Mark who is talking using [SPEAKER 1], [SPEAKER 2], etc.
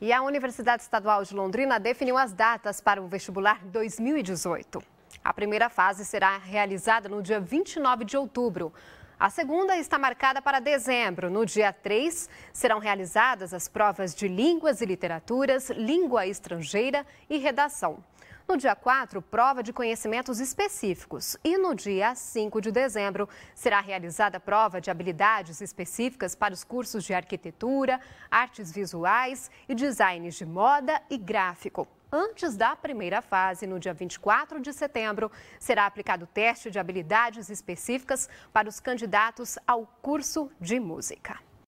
[SPEAKER 1] E a Universidade Estadual de Londrina definiu as datas para o vestibular 2018. A primeira fase será realizada no dia 29 de outubro. A segunda está marcada para dezembro. No dia 3, serão realizadas as provas de línguas e literaturas, língua estrangeira e redação. No dia 4, prova de conhecimentos específicos. E no dia 5 de dezembro, será realizada a prova de habilidades específicas para os cursos de arquitetura, artes visuais e designs de moda e gráfico antes da primeira fase, no dia 24 de setembro, será aplicado o teste de habilidades específicas para os candidatos ao curso de música.